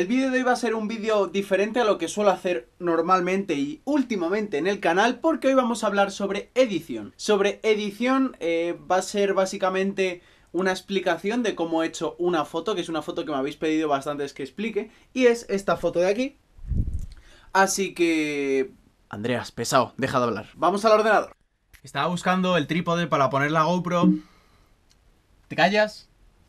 El vídeo de hoy va a ser un vídeo diferente a lo que suelo hacer normalmente y últimamente en el canal porque hoy vamos a hablar sobre edición. Sobre edición eh, va a ser básicamente una explicación de cómo he hecho una foto, que es una foto que me habéis pedido bastantes que explique, y es esta foto de aquí. Así que... Andreas, pesado, deja de hablar. Vamos al ordenador. Estaba buscando el trípode para poner la GoPro. ¿Te callas?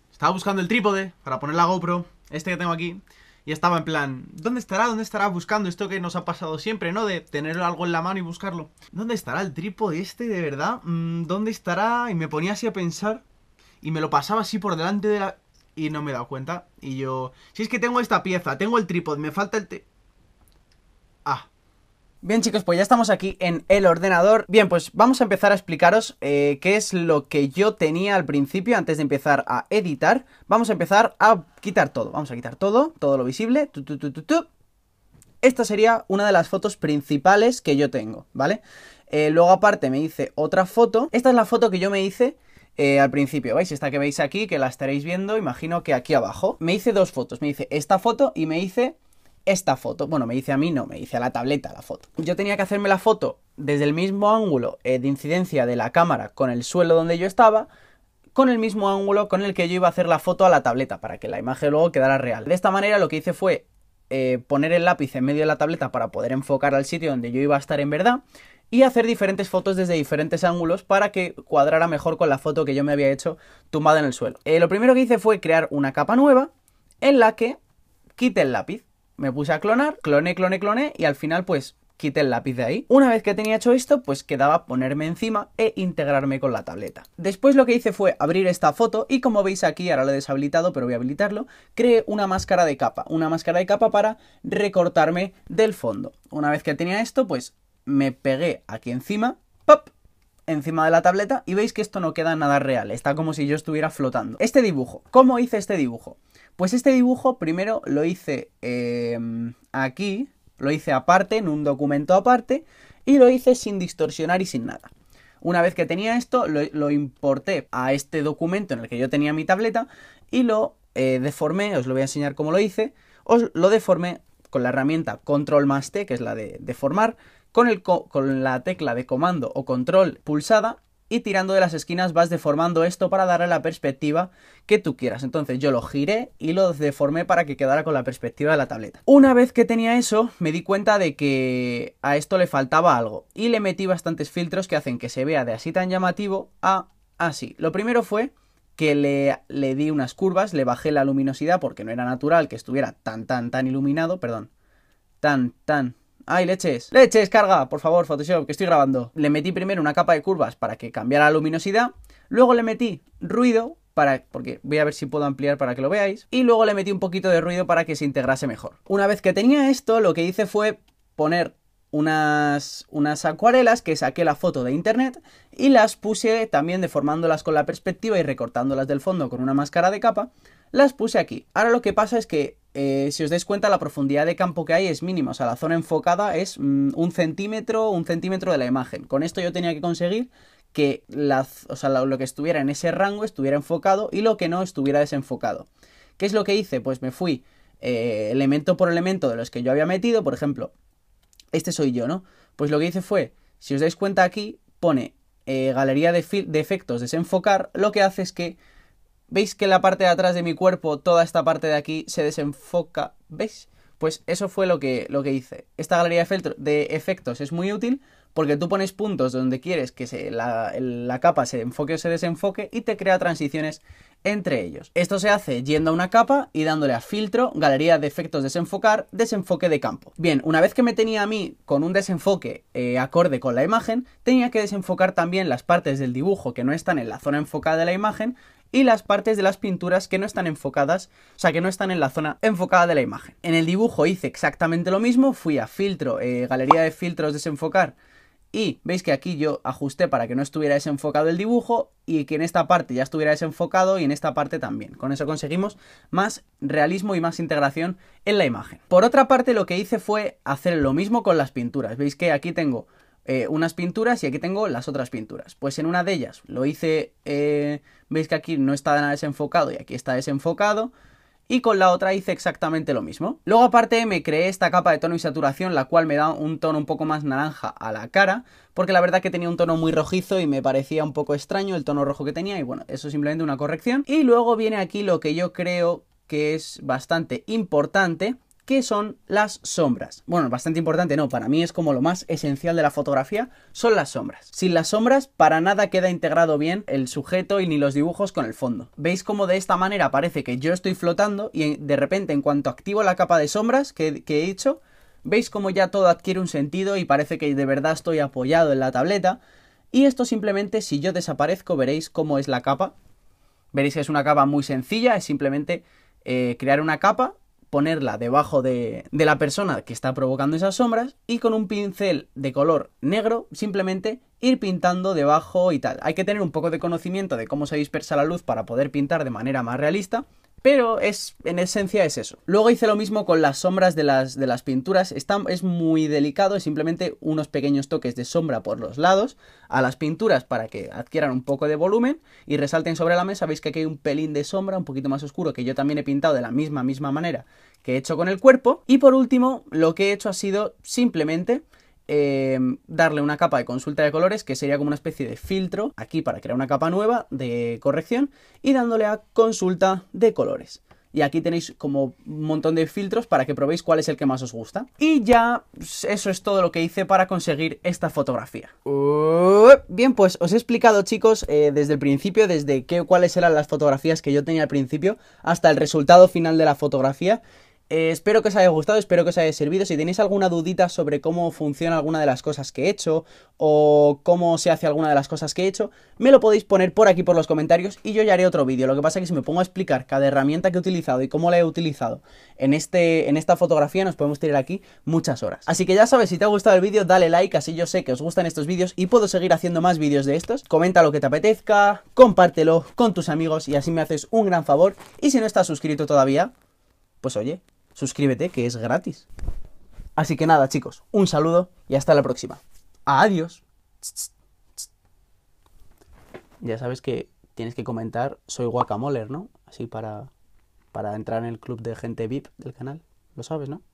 Estaba buscando el trípode para poner la GoPro, este que tengo aquí. Y estaba en plan, ¿dónde estará? ¿Dónde estará buscando esto que nos ha pasado siempre, no? De tener algo en la mano y buscarlo. ¿Dónde estará el trípode este, de verdad? Mm, ¿Dónde estará? Y me ponía así a pensar y me lo pasaba así por delante de la... Y no me he dado cuenta. Y yo, si es que tengo esta pieza, tengo el trípode, me falta el... Te... Ah, Bien chicos, pues ya estamos aquí en el ordenador. Bien, pues vamos a empezar a explicaros eh, qué es lo que yo tenía al principio antes de empezar a editar. Vamos a empezar a quitar todo. Vamos a quitar todo, todo lo visible. Esta sería una de las fotos principales que yo tengo, ¿vale? Eh, luego aparte me hice otra foto. Esta es la foto que yo me hice eh, al principio, ¿veis? Esta que veis aquí, que la estaréis viendo, imagino que aquí abajo. Me hice dos fotos, me hice esta foto y me hice esta foto. Bueno, me dice a mí, no, me dice a la tableta la foto. Yo tenía que hacerme la foto desde el mismo ángulo eh, de incidencia de la cámara con el suelo donde yo estaba, con el mismo ángulo con el que yo iba a hacer la foto a la tableta, para que la imagen luego quedara real. De esta manera lo que hice fue eh, poner el lápiz en medio de la tableta para poder enfocar al sitio donde yo iba a estar en verdad, y hacer diferentes fotos desde diferentes ángulos para que cuadrara mejor con la foto que yo me había hecho tumbada en el suelo. Eh, lo primero que hice fue crear una capa nueva en la que quite el lápiz me puse a clonar, cloné, cloné, cloné y al final pues quité el lápiz de ahí. Una vez que tenía hecho esto, pues quedaba ponerme encima e integrarme con la tableta. Después lo que hice fue abrir esta foto y como veis aquí, ahora lo he deshabilitado, pero voy a habilitarlo, creé una máscara de capa, una máscara de capa para recortarme del fondo. Una vez que tenía esto, pues me pegué aquí encima, ¡pop! encima de la tableta y veis que esto no queda nada real, está como si yo estuviera flotando. Este dibujo, ¿cómo hice este dibujo? Pues este dibujo primero lo hice em, aquí, lo hice aparte, en un documento aparte, y lo hice sin distorsionar y sin nada. Una vez que tenía esto, lo, importé a este documento en el que yo tenía mi tableta y lo eh, deformé, os lo voy a enseñar cómo lo hice, os lo deformé con la herramienta control más T, que es la de deformar, con, la tecla de comando o control pulsada y tirando de las esquinas vas deformando esto para darle la perspectiva que tú quieras. Entonces yo lo giré y lo deformé para que quedara con la perspectiva de la tableta. Una vez que tenía eso, me di cuenta de que a esto le faltaba algo y le metí bastantes filtros que hacen que se vea de así tan llamativo a así. Lo primero fue que le, le di unas curvas, le bajé la luminosidad porque no era natural que estuviera tan, tan, tan iluminado, perdón, tan, tan, ¡Ay, leches! ¡Leches, carga! Por favor, Photoshop, que estoy grabando. Le metí primero una capa de curvas para que cambiara la luminosidad. Luego le metí ruido, para, porque voy a ver si puedo ampliar para que lo veáis. Y luego le metí un poquito de ruido para que se integrase mejor. Una vez que tenía esto, lo que hice fue poner unas, unas acuarelas que saqué la foto de internet y las puse también deformándolas con la perspectiva y recortándolas del fondo con una máscara de capa. Las puse aquí. Ahora lo que pasa es que eh, si os dais cuenta, la profundidad de campo que hay es mínima. O sea, la zona enfocada es mm, un centímetro, un centímetro de la imagen. Con esto yo tenía que conseguir que lo que estuviera en ese rango estuviera enfocado y lo que no estuviera desenfocado. ¿Qué es lo que hice? Pues me fui eh, elemento por elemento de los que yo había metido. Por ejemplo, este soy yo, ¿no? Pues lo que hice fue, si os dais cuenta aquí, pone eh, galería de efectos desenfocar. Lo que hace es que ¿Veis que la parte de atrás de mi cuerpo, toda esta parte de aquí, se desenfoca? ¿Veis? Pues eso fue lo que, lo que hice. Esta galería de efectos es muy útil porque tú pones puntos donde quieres que la, la, capa se enfoque o se desenfoque y te crea transiciones entre ellos. Esto se hace yendo a una capa y dándole a filtro, galería de efectos desenfocar, desenfoque de campo. Bien, una vez que me tenía a mí con un desenfoque eh, acorde con la imagen, tenía que desenfocar también las partes del dibujo que no están en la zona enfocada de la imagen y las partes de las pinturas que no están enfocadas, o sea, que no están en la zona enfocada de la imagen. En el dibujo hice exactamente lo mismo, fui a filtro, eh, galería de filtros, desenfocar, y veis que aquí yo ajusté para que no estuviera desenfocado el dibujo y que en esta parte ya estuviera desenfocado y en esta parte también. Con eso conseguimos más realismo y más integración en la imagen. Por otra parte, lo que hice fue hacer lo mismo con las pinturas. Veis que aquí tengo eh, unas pinturas y aquí tengo las otras pinturas. Pues en una de ellas lo hice, eh, veis que aquí no está nada desenfocado y aquí está desenfocado y con la otra hice exactamente lo mismo. Luego aparte me creé esta capa de tono y saturación, la cual me da un tono un poco más naranja a la cara, porque la verdad que tenía un tono muy rojizo y me parecía un poco extraño el tono rojo que tenía, y bueno, eso es simplemente una corrección. Y luego viene aquí lo que yo creo que es bastante importante, que son las sombras? Bueno, bastante importante, no, para mí es como lo más esencial de la fotografía, son las sombras. Sin las sombras, para nada queda integrado bien el sujeto y ni los dibujos con el fondo. ¿Veis cómo de esta manera parece que yo estoy flotando y de repente en cuanto activo la capa de sombras que, he hecho, veis cómo ya todo adquiere un sentido y parece que de verdad estoy apoyado en la tableta? Y esto simplemente, si yo desaparezco, veréis cómo es la capa. Veréis que es una capa muy sencilla, es simplemente eh, crear una capa ponerla debajo de, de la persona que está provocando esas sombras y con un pincel de color negro simplemente ir pintando debajo y tal. Hay que tener un poco de conocimiento de cómo se dispersa la luz para poder pintar de manera más realista, pero es, en esencia es eso. Luego hice lo mismo con las sombras de las, pinturas. es muy delicado, es simplemente unos pequeños toques de sombra por los lados a las pinturas para que adquieran un poco de volumen y resalten sobre la mesa. Veis que aquí hay un pelín de sombra un poquito más oscuro que yo también he pintado de la misma, misma manera que he hecho con el cuerpo. Y por último, lo que he hecho ha sido simplemente Em, darle una capa de consulta de colores, que sería como una especie de filtro aquí para crear una capa nueva de corrección, y dándole a consulta de colores. Y aquí tenéis como un montón de filtros para que probéis cuál es el que más os gusta. Y ya eso es todo lo que hice para conseguir esta fotografía. Bien, pues os he explicado chicos eh, desde el principio, desde qué, cuáles eran las fotografías que yo tenía al principio, hasta el resultado final de la fotografía. Eh, espero que os haya gustado, espero que os haya servido. Si tenéis alguna dudita sobre cómo funciona alguna de las cosas que he hecho o cómo se hace alguna de las cosas que he hecho, me lo podéis poner por aquí por los comentarios y yo ya haré otro vídeo. Lo que pasa es que si me pongo a explicar cada herramienta que he utilizado y cómo la he utilizado en, este, en esta fotografía, nos podemos tirar aquí muchas horas. Así que ya sabes, si te ha gustado el vídeo, dale like, así yo sé que os gustan estos vídeos y puedo seguir haciendo más vídeos de estos. Comenta lo que te apetezca, compártelo con tus amigos y así me haces un gran favor. Y si no estás suscrito todavía, pues oye, suscríbete que es gratis. Así que nada, chicos, un saludo y hasta la próxima. Adiós. Ya sabes que tienes que comentar soy guacamoler, ¿no? Así para para entrar en el club de gente VIP del canal. Lo sabes, ¿no?